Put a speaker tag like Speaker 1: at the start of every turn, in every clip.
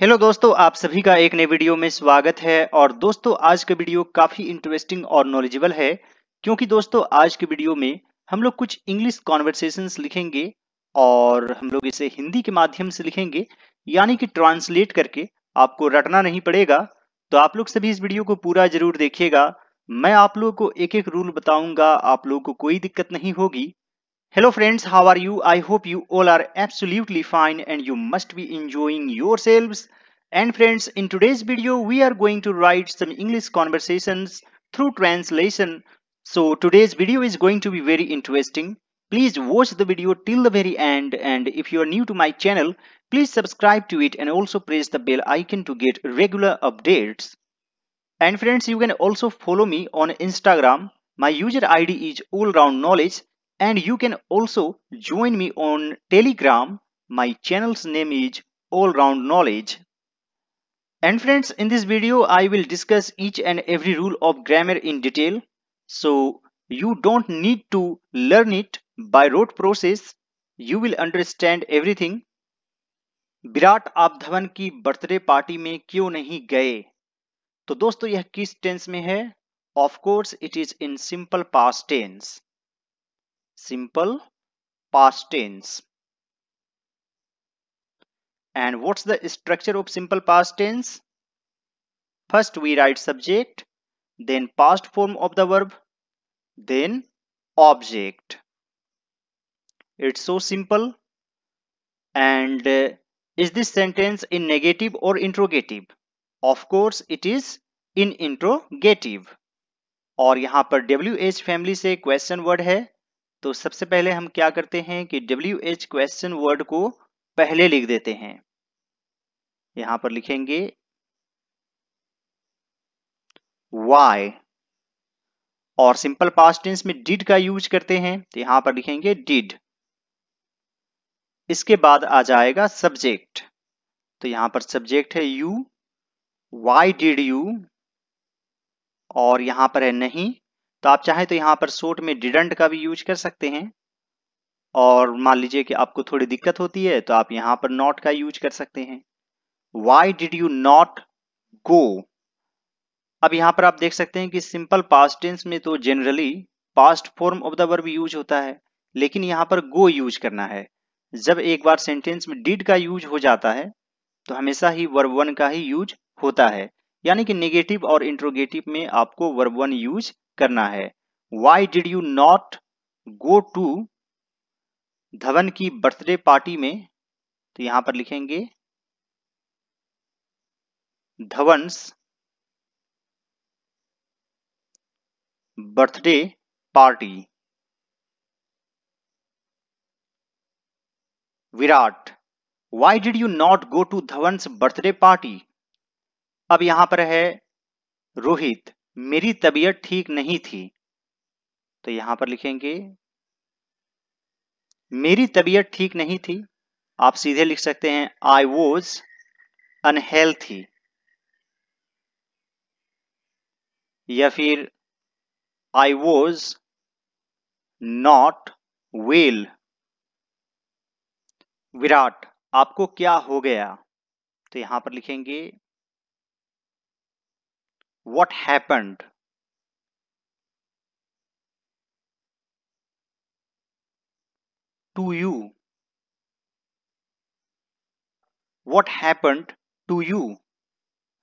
Speaker 1: Hello दोस्तों आप सभी का एक नए वीडियो में स्वागत है और दोस्तों आज का वीडियो काफी इंटरेस्टिंग और नॉलेजेबल है क्योंकि दोस्तों आज के वीडियो में हम लोग कुछ इंग्लिश कॉन्वर्सेशन लिखेंगे और हम लोग इसे हिंदी के माध्यम से लिखेंगे यानी कि ट्रांसलेट करके आपको रटना नहीं पड़ेगा तो आप लोग सभी इस वीडियो को पूरा जरूर देखिएगा मैं आप लोगों को एक एक रूल बताऊंगा आप लोगों को कोई दिक्कत नहीं होगी Hello friends, how are you? I hope you all are absolutely fine and you must be enjoying yourselves. And friends, in today's video, we are going to write some English conversations through translation. So today's video is going to be very interesting. Please watch the video till the very end and if you are new to my channel, please subscribe to it and also press the bell icon to get regular updates. And friends, you can also follow me on Instagram. My user ID is allroundknowledge and you can also join me on telegram my channel's name is all round knowledge and friends in this video i will discuss each and every rule of grammar in detail so you don't need to learn it by rote process you will understand everything Virat आप धवन की birthday party में क्यों नहीं गए तो दोस्तों यह किस टेंस में है of course it is in simple past tense simple past tense. And what's the structure of simple past tense? First we write subject, then past form of the verb, then object. It's so simple. And uh, is this sentence in negative or interrogative? Of course it is in interrogative. Or यहाँ पर WH family से question word है तो सबसे पहले हम क्या करते हैं कि डब्ल्यू एच क्वेश्चन वर्ड को पहले लिख देते हैं यहां पर लिखेंगे वाई और सिंपल पास्ट टेंस में डिड का यूज करते हैं तो यहां पर लिखेंगे डिड इसके बाद आ जाएगा सब्जेक्ट तो यहां पर सब्जेक्ट है यू वाई डिड यू और यहां पर है नहीं तो आप चाहे तो यहाँ पर शोट में डिडेंट का भी यूज कर सकते हैं और मान लीजिए कि आपको थोड़ी दिक्कत होती है तो आप यहाँ पर नॉट का यूज कर सकते हैं why did you not go अब यहाँ पर आप देख सकते हैं कि सिंपल पास्ट टेंस में तो generally past form of the verb use होता है लेकिन यहाँ पर गो यूज करना है जब एक बार सेंटेंस में डिड का यूज हो जाता है तो हमेशा ही वर्ब वन का ही यूज होता है यानी कि नेगेटिव और इंट्रोगेटिव में आपको वर्ब वन यूज करना है why did you not go to Dhawan की बर्थडे पार्टी में तो यहां पर लिखेंगे Dhawan's birthday party Virat why did you not go to Dhawan's birthday party अब यहां पर है रोहित मेरी तबीयत ठीक नहीं थी तो यहां पर लिखेंगे मेरी तबीयत ठीक नहीं थी आप सीधे लिख सकते हैं आई वॉज अनहेल्थी या फिर I was not well Virat आपको क्या हो गया तो यहां पर लिखेंगे what happened to you? What happened to you?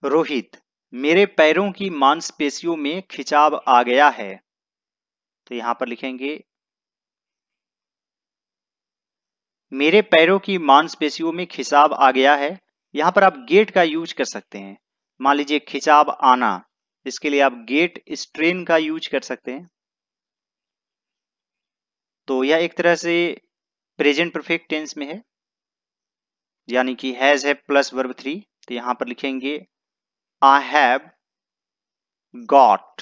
Speaker 1: Rohit मेरे पैरों की मांसपेशियों में खिंचाव आ गया है तो यहां पर लिखेंगे मेरे पैरों की मांसपेशियों में खिंचाव आ गया है यहां पर आप गेट का यूज कर सकते हैं मान लीजिए खिंचाव आना इसके लिए आप गेट स्ट्रेन का यूज कर सकते हैं तो यह एक तरह से प्रेजेंट परफेक्ट टेंस में है यानी कि हैज है प्लस वर्ब थ्री तो यहां पर लिखेंगे आई हैव गॉट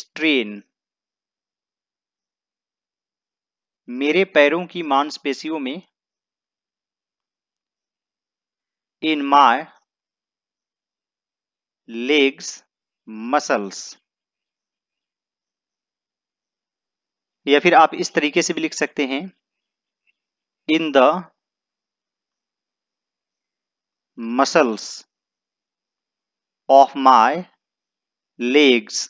Speaker 1: स्ट्रेन मेरे पैरों की मांसपेशियों में इन माई legs muscles या फिर आप इस तरीके से भी लिख सकते हैं in the muscles of my legs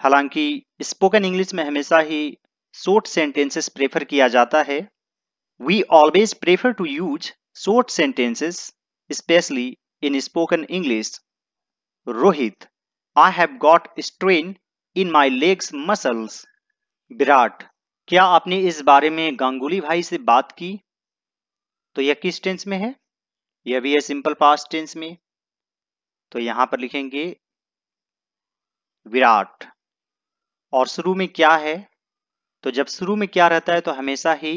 Speaker 1: हालांकि स्पोकन इंग्लिश में हमेशा ही शॉर्ट सेंटेंसेस प्रेफर किया जाता है we always prefer to use short sentences specially in spoken English. Rohit, I have got strain in my legs muscles. Virat क्या आपने इस बारे में गांगुली भाई से बात की तो यह किस टेंस में है यह भी है सिंपल पास्ट टेंस में तो यहां पर लिखेंगे विराट और शुरू में क्या है तो जब शुरू में क्या रहता है तो हमेशा ही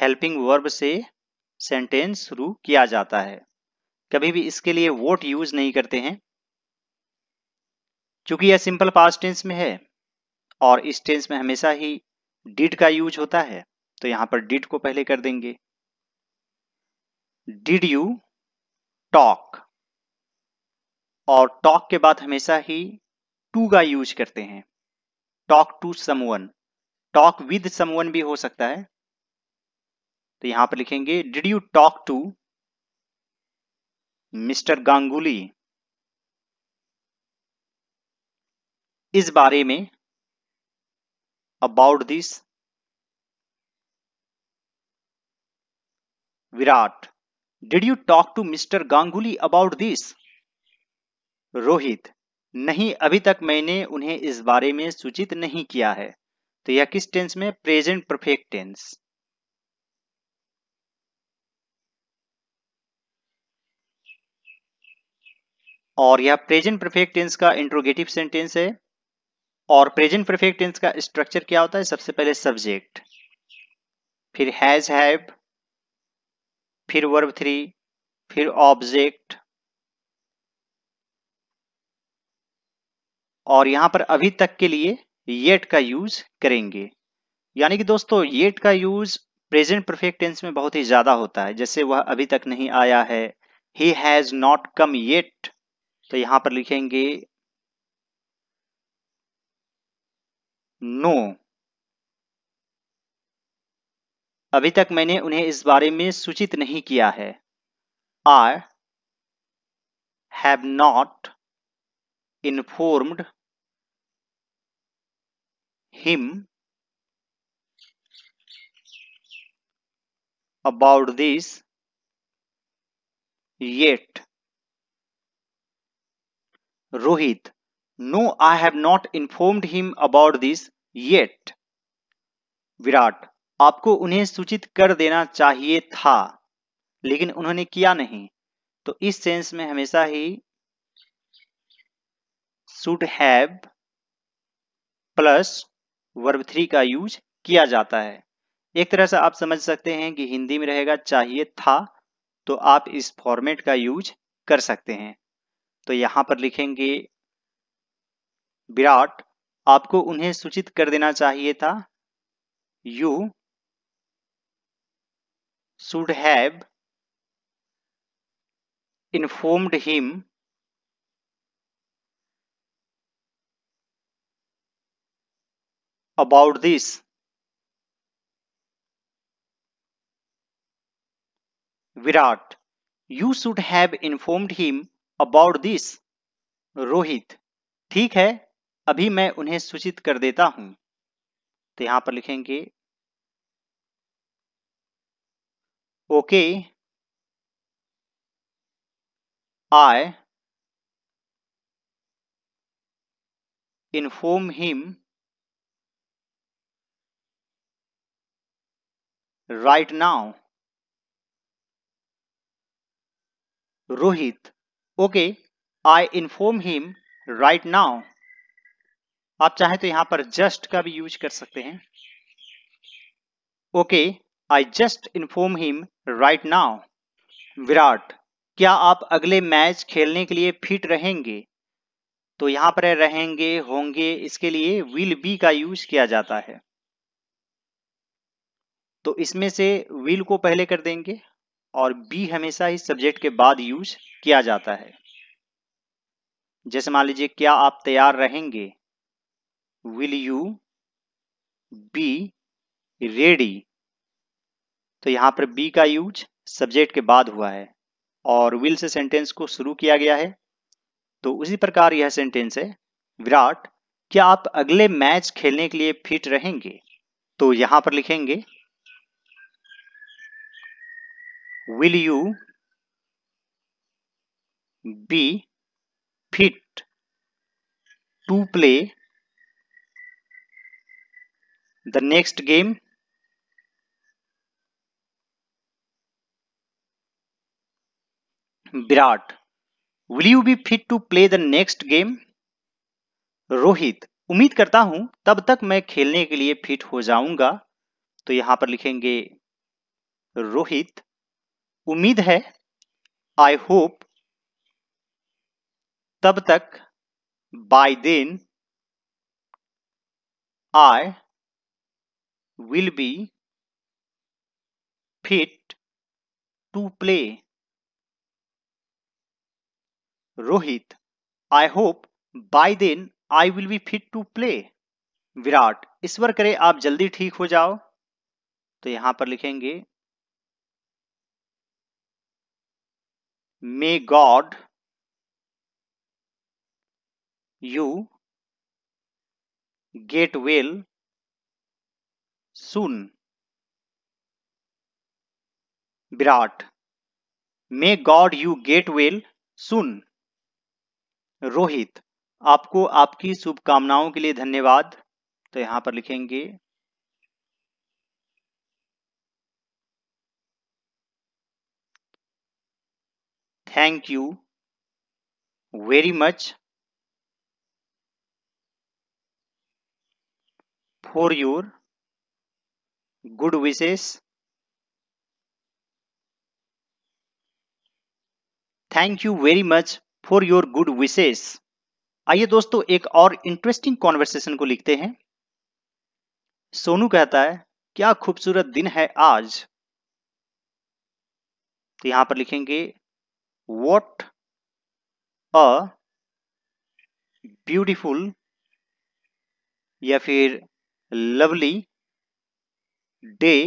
Speaker 1: हेल्पिंग वर्ब से सेंटेंस शुरू किया जाता है कभी भी इसके लिए वोट यूज नहीं करते हैं चूंकि यह सिंपल पास्ट टेंस में है और इस टेंस में हमेशा ही डिड का यूज होता है तो यहां पर डिड को पहले कर देंगे डिड यू टॉक और टॉक के बाद हमेशा ही टू का यूज करते हैं talk to someone talk with someone भी हो सकता है तो यहां पर लिखेंगे did you talk to mister Ganguly इस बारे में about this Virat did you talk to mister Ganguly about this Rohit नहीं अभी तक मैंने उन्हें इस बारे में सूचित नहीं किया है तो यह किस टेंस में प्रेजेंट परफेक्ट टेंस और यह प्रेजेंट परफेक्ट टेंस का इंट्रोगेटिव सेंटेंस है और प्रेजेंट परफेक्ट टेंस का स्ट्रक्चर क्या होता है सबसे पहले सब्जेक्ट फिर हैज हैव फिर वर्ब थ्री फिर ऑब्जेक्ट और यहां पर अभी तक के लिए येट का यूज करेंगे यानी कि दोस्तों येट का यूज प्रेजेंट परफेक्ट टेंस में बहुत ही ज्यादा होता है जैसे वह अभी तक नहीं आया है ही हैज नॉट कम येट तो यहां पर लिखेंगे नो अभी तक मैंने उन्हें इस बारे में सूचित नहीं किया है are have not informed him about this yet Rohit, No, I have not informed him about this yet. Virat आपको उन्हें सूचित कर देना चाहिए था लेकिन उन्होंने किया नहीं तो इस सेंस में हमेशा ही should have plus verb three का यूज किया जाता है एक तरह से आप समझ सकते हैं कि हिंदी में रहेगा चाहिए था तो आप इस फॉर्मेट का यूज कर सकते हैं तो यहां पर लिखेंगे विराट आपको उन्हें सूचित कर देना चाहिए था you should have informed him about this Virat you should have informed him about this Rohit ठीक है अभी मैं उन्हें सूचित कर देता हूं तो यहां पर लिखेंगे okay I inform him right now Rohit okay I inform him right now आप चाहे तो यहां पर जस्ट का भी यूज कर सकते हैं okay I just inform him right now Virat क्या आप अगले मैच खेलने के लिए फिट रहेंगे तो यहां पर रहेंगे होंगे इसके लिए विल बी का यूज किया जाता है तो इसमें से विल को पहले कर देंगे और बी हमेशा ही सब्जेक्ट के बाद यूज किया जाता है जैसे मान लीजिए क्या आप तैयार रहेंगे विल यू बी रेडी तो यहां पर बी का यूज सब्जेक्ट के बाद हुआ है और विल से सेंटेंस को शुरू किया गया है तो उसी प्रकार यह सेंटेंस है विराट क्या आप अगले मैच खेलने के लिए फिट रहेंगे तो यहां पर लिखेंगे will you be fit to play the next game Virat will you be fit to play the next game Rohit उम्मीद करता हूं तब तक मैं खेलने के लिए फिट हो जाऊंगा तो यहां पर लिखेंगे रोहित उम्मीद है आई होप तब तक by then I will be fit to play Rohit I hope by then I will be fit to play Virat ईश्वर करे आप जल्दी ठीक हो जाओ तो यहां पर लिखेंगे May God, you get well soon. Virat, may God you get well soon. Rohit आपको आपकी शुभकामनाओं के लिए धन्यवाद तो यहाँ पर लिखेंगे thank you very much for your good wishes thank you very much for your good wishes आइए दोस्तों एक और इंटरेस्टिंग कॉन्वर्सेशन को लिखते हैं सोनू कहता है क्या खूबसूरत दिन है आज तो यहां पर लिखेंगे what a beautiful या फिर lovely day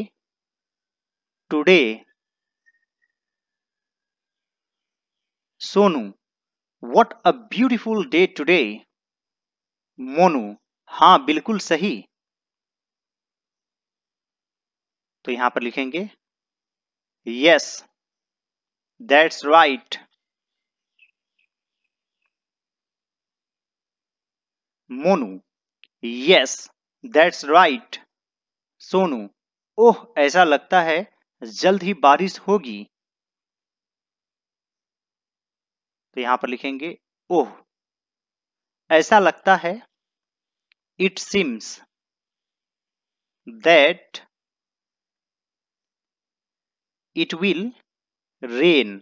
Speaker 1: today Sonu what a beautiful day today Monu हाँ बिल्कुल सही तो यहां पर लिखेंगे yes yes, That's right. Monu yes that's right Sonu oh ऐसा लगता है जल्द ही बारिश होगी तो यहां पर लिखेंगे ओह ऐसा लगता है it seems that it will rain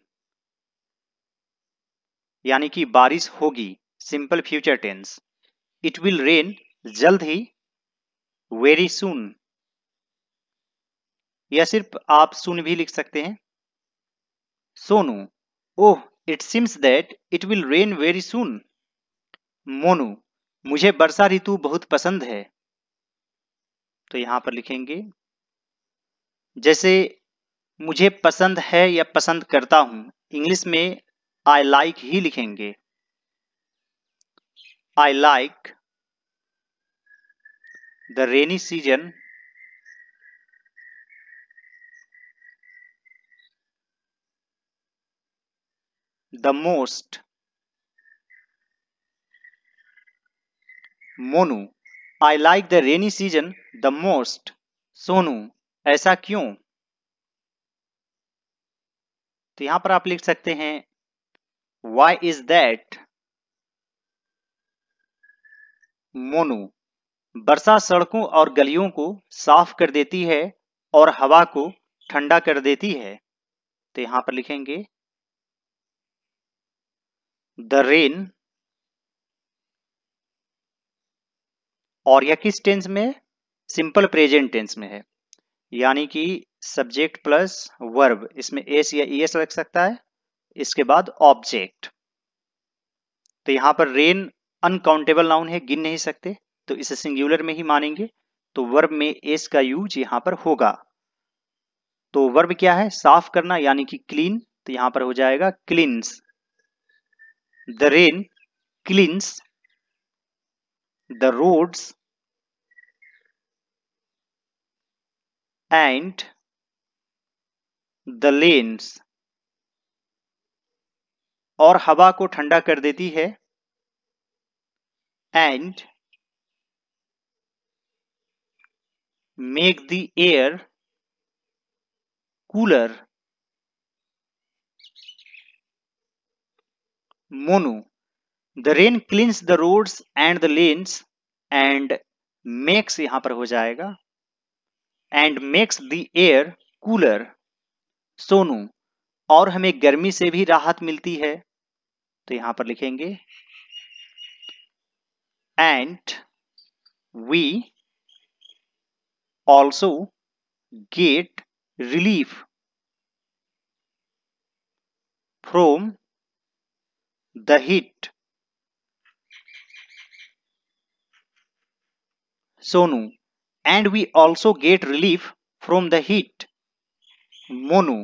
Speaker 1: यानी कि बारिश होगी simple future tense it will rain जल्द ही वेरी सुन या सिर्फ आप सुन भी लिख सकते हैं Sonu oh it seems that it will rain very soon Monu मुझे वर्षा ऋतु बहुत पसंद है तो यहां पर लिखेंगे जैसे मुझे पसंद है या पसंद करता हूं इंग्लिश में आई लाइक like ही लिखेंगे I like the rainy season the most Monu I like the rainy season the most Sonu ऐसा क्यों तो यहां पर आप लिख सकते हैं वाई इज दैट मोनू बरसा सड़कों और गलियों को साफ कर देती है और हवा को ठंडा कर देती है तो यहां पर लिखेंगे द रेन और यह किस टेंस में सिंपल प्रेजेंट टेंस में है यानी कि सब्जेक्ट प्लस वर्ब इसमें एस या ई e एस लग सकता है इसके बाद ऑब्जेक्ट तो यहां पर रेन अनकाउंटेबल नाउन है गिन नहीं सकते तो इसे सिंगुलर में ही मानेंगे तो वर्ब में एस का यूज यहां पर होगा तो वर्ब क्या है साफ करना यानी कि क्लीन तो यहां पर हो जाएगा cleans the rain cleans the roads and the lanes और हवा को ठंडा कर देती है and make the air cooler Monu the rain cleans the roads and the lanes and makes यहां पर हो जाएगा and makes the air cooler Sonu और हमें गर्मी से भी राहत मिलती है तो यहां पर लिखेंगे and we also get relief from the heat Sonu and we also get relief from the heat Monu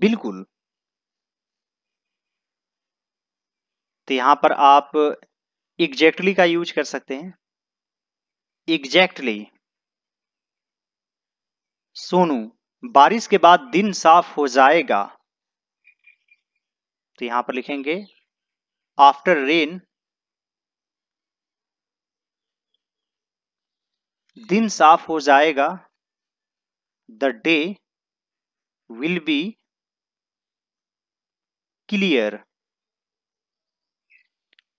Speaker 1: बिल्कुल तो यहां पर आप एग्जैक्टली का यूज कर सकते हैं एग्जैक्टली सोनू बारिश के बाद दिन साफ हो जाएगा तो यहां पर लिखेंगे आफ्टर रेन दिन साफ हो जाएगा the day will be clear.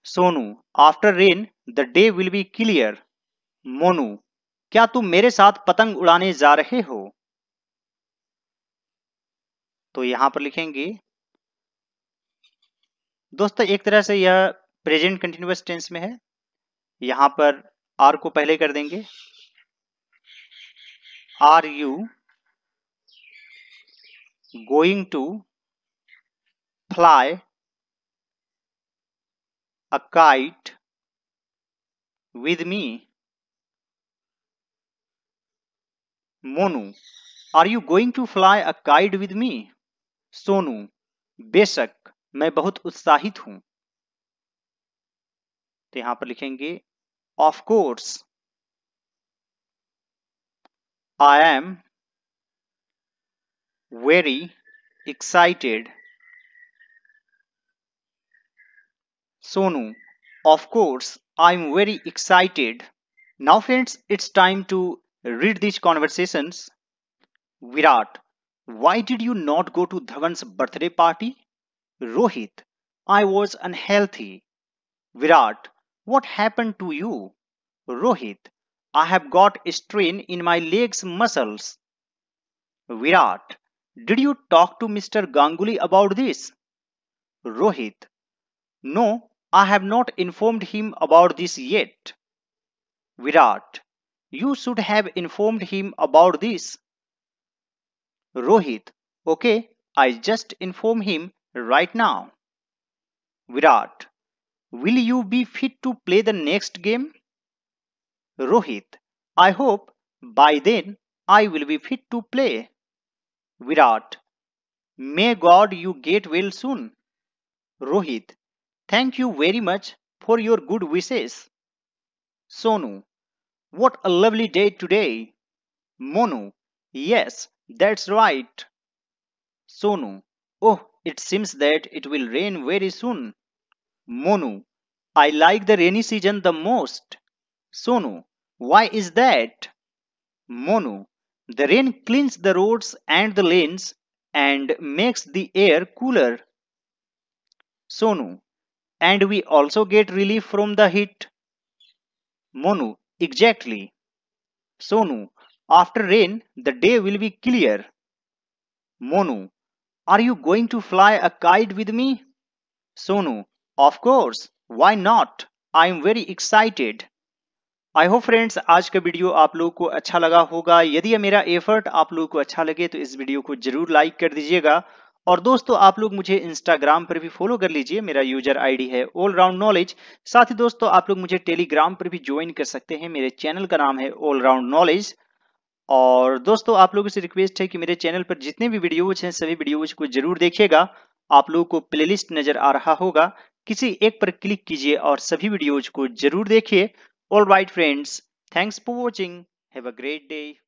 Speaker 1: Sonu after rain the day will be clear Monu क्या तुम मेरे साथ पतंग उड़ाने जा रहे हो तो यहां पर लिखेंगे दोस्तों एक तरह से यह प्रेजेंट कंटिन्यूस टेंस में है यहां पर आर को पहले कर देंगे are you going to fly a kite with me? Monu are you going to fly a kite with me Sonu बेशक मैं बहुत उत्साहित हूं तो यहां पर लिखेंगे of course I am very excited. Sonu, of course, I'm very excited. Now friends, it's time to read these conversations. Virat, why did you not go to Dhawan's birthday party? Rohit, I was unhealthy. Virat, what happened to you? Rohit, I have got strain in my legs muscles. Virat, did you talk to Mr. Ganguly about this? Rohit. No, I have not informed him about this yet. Virat. You should have informed him about this. Rohit. Okay, I just inform him right now. Virat. Will you be fit to play the next game? Rohit. I hope by then I will be fit to play. Virat. May God you get well soon. Rohit. Thank you very much for your good wishes. Sonu. What a lovely day today. Monu. Yes, that's right. Sonu. Oh, it seems that it will rain very soon. Monu. I like the rainy season the most. Sonu. Why is that? Monu. The rain cleans the roads and the lanes and makes the air cooler. Sonu. And we also get relief from the heat. Monu. Exactly. Sonu. After rain, the day will be clear. Monu. Are you going to fly a kite with me? Sonu. Of course. Why not? I am very excited. I hope friends आज का video आप लोग को अच्छा लगा होगा यदि मेरा एफर्ट आप लोग को अच्छा लगे तो इस वीडियो को जरूर लाइक कर दीजिएगा और दोस्तों आप लोग मुझे इंस्टाग्राम पर भी फॉलो कर लीजिए मेरा यूजर आईडी है ऑल राउंड नॉलेज साथ ही दोस्तों आप लोग मुझे टेलीग्राम पर भी ज्वाइन कर सकते हैं मेरे चैनल का नाम है ऑल राउंड नॉलेज और दोस्तों आप लोगों से रिक्वेस्ट है कि मेरे चैनल पर जितने भी वीडियोज हैं सभी वीडियोज को जरूर देखिएगा आप लोगों को प्लेलिस्ट नजर आ रहा होगा किसी एक पर क्लिक कीजिए और सभी वीडियोज को जरूर देखिए Alright friends, thanks for watching. Have a great day.